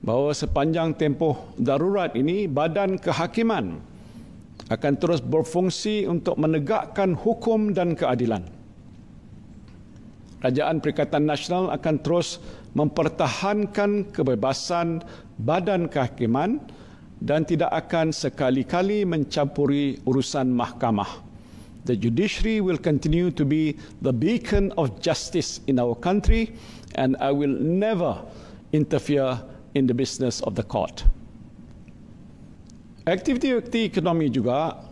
bahawa sepanjang tempoh darurat ini badan kehakiman akan terus berfungsi untuk menegakkan hukum dan keadilan. Kerajaan Perikatan Nasional akan terus mempertahankan kebebasan badan kehakiman dan tidak akan sekali-kali mencampuri urusan mahkamah. The judiciary will continue to be the beacon of justice in our country and I will never interfere in the business of the court. Aktiviti ekonomi juga